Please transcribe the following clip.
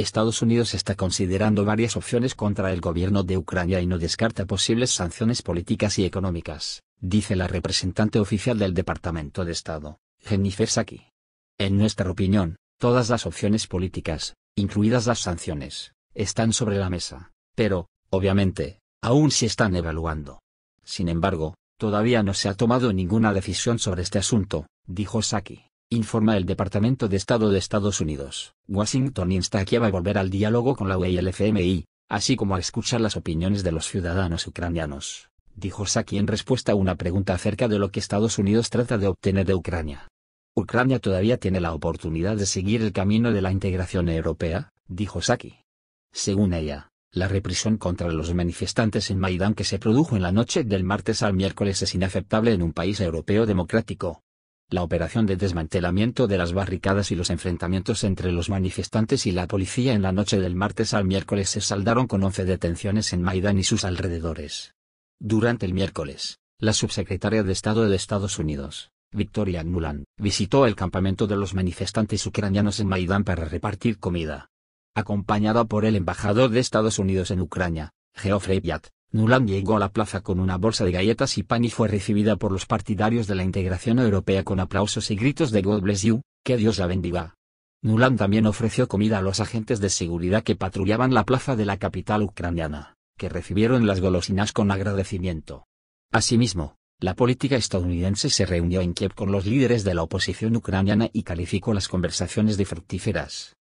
Estados Unidos está considerando varias opciones contra el gobierno de Ucrania y no descarta posibles sanciones políticas y económicas, dice la representante oficial del Departamento de Estado, Jennifer Saki. En nuestra opinión, todas las opciones políticas, incluidas las sanciones, están sobre la mesa, pero, obviamente, aún se están evaluando. Sin embargo, todavía no se ha tomado ninguna decisión sobre este asunto, dijo Saki informa el Departamento de Estado de Estados Unidos. Washington insta a Kiev a volver al diálogo con la UE y el FMI, así como a escuchar las opiniones de los ciudadanos ucranianos, dijo Saki en respuesta a una pregunta acerca de lo que Estados Unidos trata de obtener de Ucrania. Ucrania todavía tiene la oportunidad de seguir el camino de la integración europea, dijo Saki. Según ella, la represión contra los manifestantes en Maidán que se produjo en la noche del martes al miércoles es inaceptable en un país europeo democrático, la operación de desmantelamiento de las barricadas y los enfrentamientos entre los manifestantes y la policía en la noche del martes al miércoles se saldaron con 11 detenciones en Maidán y sus alrededores. Durante el miércoles, la subsecretaria de Estado de Estados Unidos, Victoria Nuland, visitó el campamento de los manifestantes ucranianos en Maidán para repartir comida. Acompañada por el embajador de Estados Unidos en Ucrania, Geoffrey Biat, Nuland llegó a la plaza con una bolsa de galletas y pan y fue recibida por los partidarios de la integración europea con aplausos y gritos de God bless you, que Dios la bendiga. Nuland también ofreció comida a los agentes de seguridad que patrullaban la plaza de la capital ucraniana, que recibieron las golosinas con agradecimiento. Asimismo, la política estadounidense se reunió en Kiev con los líderes de la oposición ucraniana y calificó las conversaciones de fructíferas.